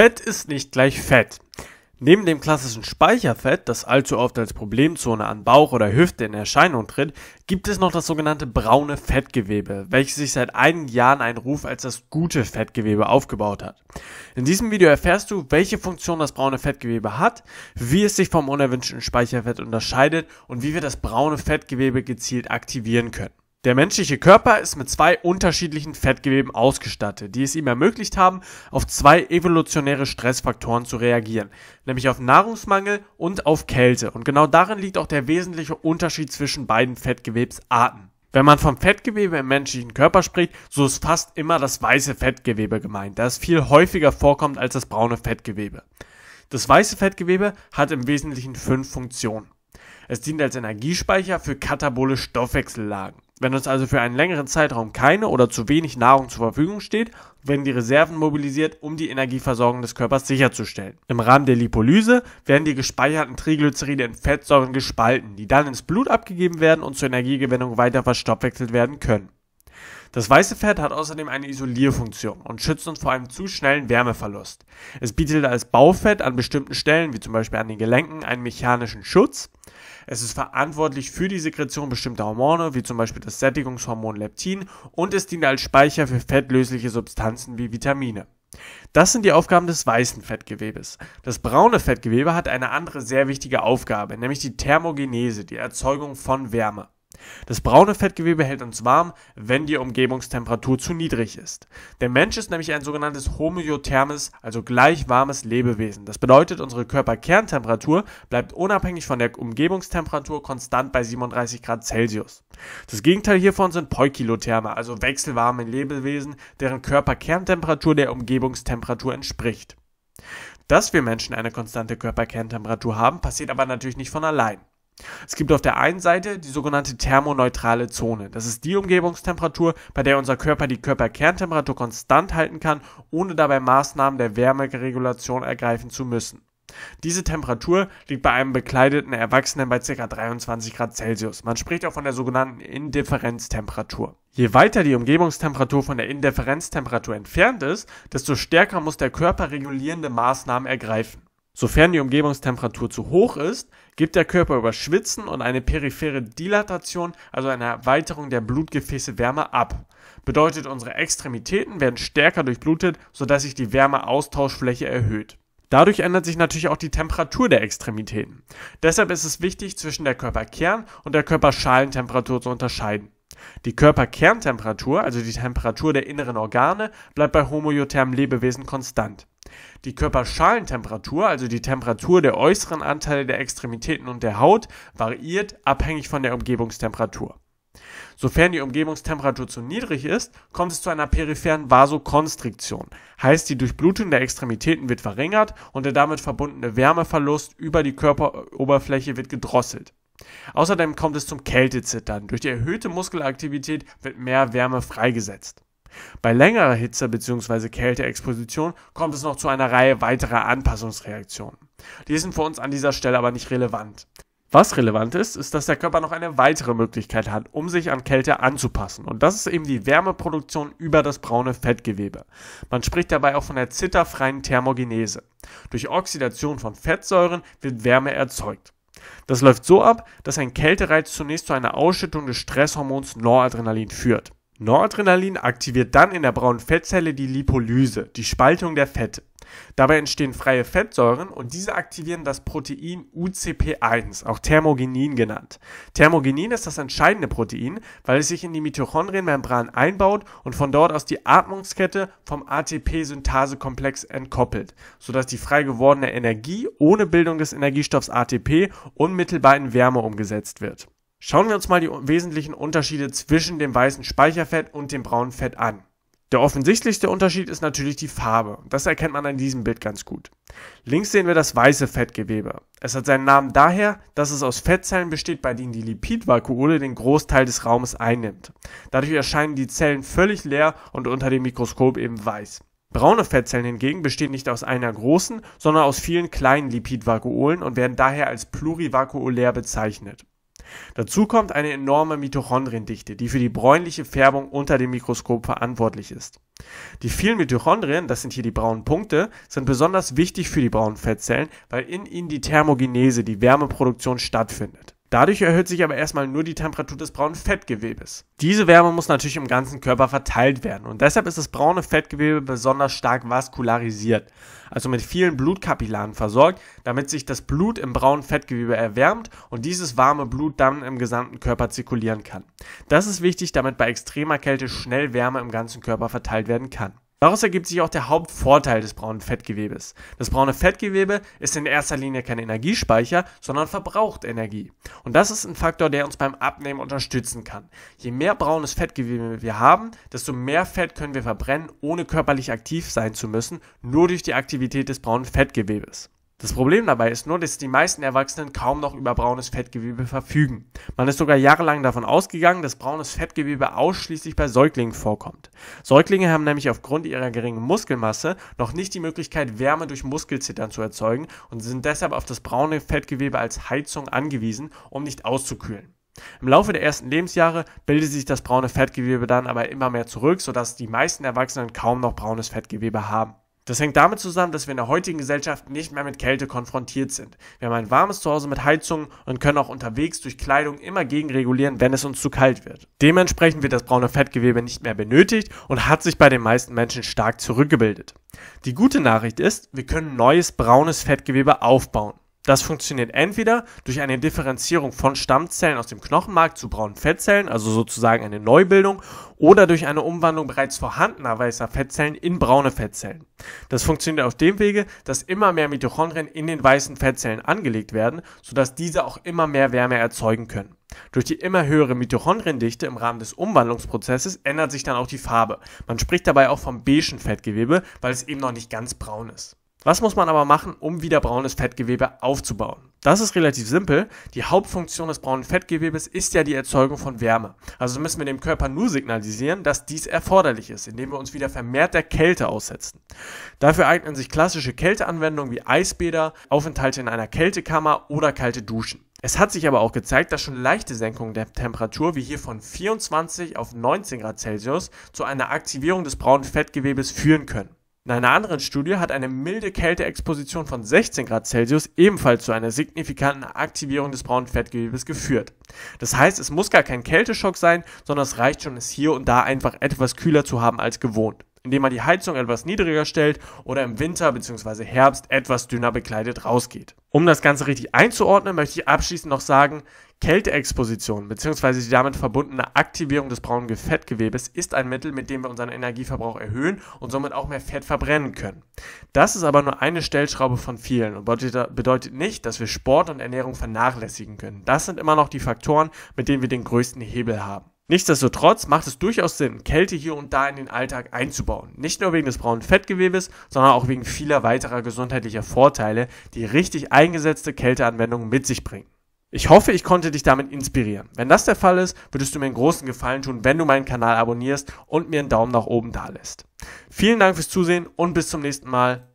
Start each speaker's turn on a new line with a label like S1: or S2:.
S1: Fett ist nicht gleich Fett. Neben dem klassischen Speicherfett, das allzu oft als Problemzone an Bauch oder Hüfte in Erscheinung tritt, gibt es noch das sogenannte braune Fettgewebe, welches sich seit einigen Jahren einen Ruf als das gute Fettgewebe aufgebaut hat. In diesem Video erfährst du, welche Funktion das braune Fettgewebe hat, wie es sich vom unerwünschten Speicherfett unterscheidet und wie wir das braune Fettgewebe gezielt aktivieren können. Der menschliche Körper ist mit zwei unterschiedlichen Fettgeweben ausgestattet, die es ihm ermöglicht haben, auf zwei evolutionäre Stressfaktoren zu reagieren, nämlich auf Nahrungsmangel und auf Kälte. Und genau darin liegt auch der wesentliche Unterschied zwischen beiden Fettgewebsarten. Wenn man vom Fettgewebe im menschlichen Körper spricht, so ist fast immer das weiße Fettgewebe gemeint, da es viel häufiger vorkommt als das braune Fettgewebe. Das weiße Fettgewebe hat im Wesentlichen fünf Funktionen. Es dient als Energiespeicher für katabole Stoffwechsellagen. Wenn uns also für einen längeren Zeitraum keine oder zu wenig Nahrung zur Verfügung steht, werden die Reserven mobilisiert, um die Energieversorgung des Körpers sicherzustellen. Im Rahmen der Lipolyse werden die gespeicherten Triglyceride in Fettsäuren gespalten, die dann ins Blut abgegeben werden und zur Energiegewinnung weiter verstoffwechselt werden können. Das weiße Fett hat außerdem eine Isolierfunktion und schützt uns vor einem zu schnellen Wärmeverlust. Es bietet als Baufett an bestimmten Stellen, wie zum Beispiel an den Gelenken, einen mechanischen Schutz. Es ist verantwortlich für die Sekretion bestimmter Hormone, wie zum Beispiel das Sättigungshormon Leptin, und es dient als Speicher für fettlösliche Substanzen wie Vitamine. Das sind die Aufgaben des weißen Fettgewebes. Das braune Fettgewebe hat eine andere sehr wichtige Aufgabe, nämlich die Thermogenese, die Erzeugung von Wärme. Das braune Fettgewebe hält uns warm, wenn die Umgebungstemperatur zu niedrig ist. Der Mensch ist nämlich ein sogenanntes homöothermes, also gleich warmes Lebewesen. Das bedeutet, unsere Körperkerntemperatur bleibt unabhängig von der Umgebungstemperatur konstant bei 37 Grad Celsius. Das Gegenteil hiervon sind Peukilotherme, also wechselwarme Lebewesen, deren Körperkerntemperatur der Umgebungstemperatur entspricht. Dass wir Menschen eine konstante Körperkerntemperatur haben, passiert aber natürlich nicht von allein. Es gibt auf der einen Seite die sogenannte thermoneutrale Zone. Das ist die Umgebungstemperatur, bei der unser Körper die Körperkerntemperatur konstant halten kann, ohne dabei Maßnahmen der Wärmeregulation ergreifen zu müssen. Diese Temperatur liegt bei einem bekleideten Erwachsenen bei ca. 23 Grad Celsius. Man spricht auch von der sogenannten Indifferenztemperatur. Je weiter die Umgebungstemperatur von der Indifferenztemperatur entfernt ist, desto stärker muss der Körper regulierende Maßnahmen ergreifen. Sofern die Umgebungstemperatur zu hoch ist, gibt der Körper über Schwitzen und eine periphere Dilatation, also eine Erweiterung der Blutgefäße, Wärme ab. Bedeutet, unsere Extremitäten werden stärker durchblutet, sodass sich die Wärmeaustauschfläche erhöht. Dadurch ändert sich natürlich auch die Temperatur der Extremitäten. Deshalb ist es wichtig, zwischen der Körperkern- und der Körperschalentemperatur zu unterscheiden. Die Körperkerntemperatur, also die Temperatur der inneren Organe, bleibt bei homöothermen Lebewesen konstant. Die Körperschalentemperatur, also die Temperatur der äußeren Anteile der Extremitäten und der Haut, variiert abhängig von der Umgebungstemperatur. Sofern die Umgebungstemperatur zu niedrig ist, kommt es zu einer peripheren Vasokonstriktion. Heißt, die Durchblutung der Extremitäten wird verringert und der damit verbundene Wärmeverlust über die Körperoberfläche wird gedrosselt. Außerdem kommt es zum Kältezittern. Durch die erhöhte Muskelaktivität wird mehr Wärme freigesetzt. Bei längerer Hitze bzw. Kälteexposition kommt es noch zu einer Reihe weiterer Anpassungsreaktionen. Die sind für uns an dieser Stelle aber nicht relevant. Was relevant ist, ist, dass der Körper noch eine weitere Möglichkeit hat, um sich an Kälte anzupassen. Und das ist eben die Wärmeproduktion über das braune Fettgewebe. Man spricht dabei auch von der zitterfreien Thermogenese. Durch Oxidation von Fettsäuren wird Wärme erzeugt. Das läuft so ab, dass ein Kältereiz zunächst zu einer Ausschüttung des Stresshormons Noradrenalin führt. Noradrenalin aktiviert dann in der braunen Fettzelle die Lipolyse, die Spaltung der Fette. Dabei entstehen freie Fettsäuren und diese aktivieren das Protein UCP1, auch Thermogenin genannt. Thermogenin ist das entscheidende Protein, weil es sich in die Mitochondrienmembran einbaut und von dort aus die Atmungskette vom atp synthasekomplex entkoppelt, sodass die frei gewordene Energie ohne Bildung des Energiestoffs ATP unmittelbar in Wärme umgesetzt wird. Schauen wir uns mal die wesentlichen Unterschiede zwischen dem weißen Speicherfett und dem braunen Fett an. Der offensichtlichste Unterschied ist natürlich die Farbe. Das erkennt man an diesem Bild ganz gut. Links sehen wir das weiße Fettgewebe. Es hat seinen Namen daher, dass es aus Fettzellen besteht, bei denen die Lipidvakuole den Großteil des Raumes einnimmt. Dadurch erscheinen die Zellen völlig leer und unter dem Mikroskop eben weiß. Braune Fettzellen hingegen bestehen nicht aus einer großen, sondern aus vielen kleinen Lipidvakuolen und werden daher als plurivakuolär bezeichnet. Dazu kommt eine enorme Mitochondriendichte, die für die bräunliche Färbung unter dem Mikroskop verantwortlich ist. Die vielen Mitochondrien, das sind hier die braunen Punkte, sind besonders wichtig für die braunen Fettzellen, weil in ihnen die Thermogenese, die Wärmeproduktion stattfindet. Dadurch erhöht sich aber erstmal nur die Temperatur des braunen Fettgewebes. Diese Wärme muss natürlich im ganzen Körper verteilt werden und deshalb ist das braune Fettgewebe besonders stark vaskularisiert, also mit vielen Blutkapillaren versorgt, damit sich das Blut im braunen Fettgewebe erwärmt und dieses warme Blut dann im gesamten Körper zirkulieren kann. Das ist wichtig, damit bei extremer Kälte schnell Wärme im ganzen Körper verteilt werden kann. Daraus ergibt sich auch der Hauptvorteil des braunen Fettgewebes. Das braune Fettgewebe ist in erster Linie kein Energiespeicher, sondern verbraucht Energie. Und das ist ein Faktor, der uns beim Abnehmen unterstützen kann. Je mehr braunes Fettgewebe wir haben, desto mehr Fett können wir verbrennen, ohne körperlich aktiv sein zu müssen, nur durch die Aktivität des braunen Fettgewebes. Das Problem dabei ist nur, dass die meisten Erwachsenen kaum noch über braunes Fettgewebe verfügen. Man ist sogar jahrelang davon ausgegangen, dass braunes Fettgewebe ausschließlich bei Säuglingen vorkommt. Säuglinge haben nämlich aufgrund ihrer geringen Muskelmasse noch nicht die Möglichkeit, Wärme durch Muskelzittern zu erzeugen und sind deshalb auf das braune Fettgewebe als Heizung angewiesen, um nicht auszukühlen. Im Laufe der ersten Lebensjahre bildet sich das braune Fettgewebe dann aber immer mehr zurück, sodass die meisten Erwachsenen kaum noch braunes Fettgewebe haben. Das hängt damit zusammen, dass wir in der heutigen Gesellschaft nicht mehr mit Kälte konfrontiert sind. Wir haben ein warmes Zuhause mit Heizung und können auch unterwegs durch Kleidung immer gegenregulieren, wenn es uns zu kalt wird. Dementsprechend wird das braune Fettgewebe nicht mehr benötigt und hat sich bei den meisten Menschen stark zurückgebildet. Die gute Nachricht ist, wir können neues braunes Fettgewebe aufbauen. Das funktioniert entweder durch eine Differenzierung von Stammzellen aus dem Knochenmark zu braunen Fettzellen, also sozusagen eine Neubildung, oder durch eine Umwandlung bereits vorhandener weißer Fettzellen in braune Fettzellen. Das funktioniert auf dem Wege, dass immer mehr Mitochondrien in den weißen Fettzellen angelegt werden, sodass diese auch immer mehr Wärme erzeugen können. Durch die immer höhere Mitochondriendichte im Rahmen des Umwandlungsprozesses ändert sich dann auch die Farbe. Man spricht dabei auch vom beigen Fettgewebe, weil es eben noch nicht ganz braun ist. Was muss man aber machen, um wieder braunes Fettgewebe aufzubauen? Das ist relativ simpel. Die Hauptfunktion des braunen Fettgewebes ist ja die Erzeugung von Wärme. Also müssen wir dem Körper nur signalisieren, dass dies erforderlich ist, indem wir uns wieder vermehrt der Kälte aussetzen. Dafür eignen sich klassische Kälteanwendungen wie Eisbäder, Aufenthalte in einer Kältekammer oder kalte Duschen. Es hat sich aber auch gezeigt, dass schon leichte Senkungen der Temperatur, wie hier von 24 auf 19 Grad Celsius, zu einer Aktivierung des braunen Fettgewebes führen können. In einer anderen Studie hat eine milde Kälteexposition von 16 Grad Celsius ebenfalls zu einer signifikanten Aktivierung des braunen Fettgewebes geführt. Das heißt, es muss gar kein Kälteschock sein, sondern es reicht schon, es hier und da einfach etwas kühler zu haben als gewohnt indem man die Heizung etwas niedriger stellt oder im Winter bzw. Herbst etwas dünner bekleidet rausgeht. Um das Ganze richtig einzuordnen, möchte ich abschließend noch sagen, Kälteexposition bzw. die damit verbundene Aktivierung des braunen Fettgewebes ist ein Mittel, mit dem wir unseren Energieverbrauch erhöhen und somit auch mehr Fett verbrennen können. Das ist aber nur eine Stellschraube von vielen und bedeutet nicht, dass wir Sport und Ernährung vernachlässigen können. Das sind immer noch die Faktoren, mit denen wir den größten Hebel haben. Nichtsdestotrotz macht es durchaus Sinn, Kälte hier und da in den Alltag einzubauen. Nicht nur wegen des braunen Fettgewebes, sondern auch wegen vieler weiterer gesundheitlicher Vorteile, die richtig eingesetzte Kälteanwendungen mit sich bringen. Ich hoffe, ich konnte dich damit inspirieren. Wenn das der Fall ist, würdest du mir einen großen Gefallen tun, wenn du meinen Kanal abonnierst und mir einen Daumen nach oben dalässt. Vielen Dank fürs Zusehen und bis zum nächsten Mal.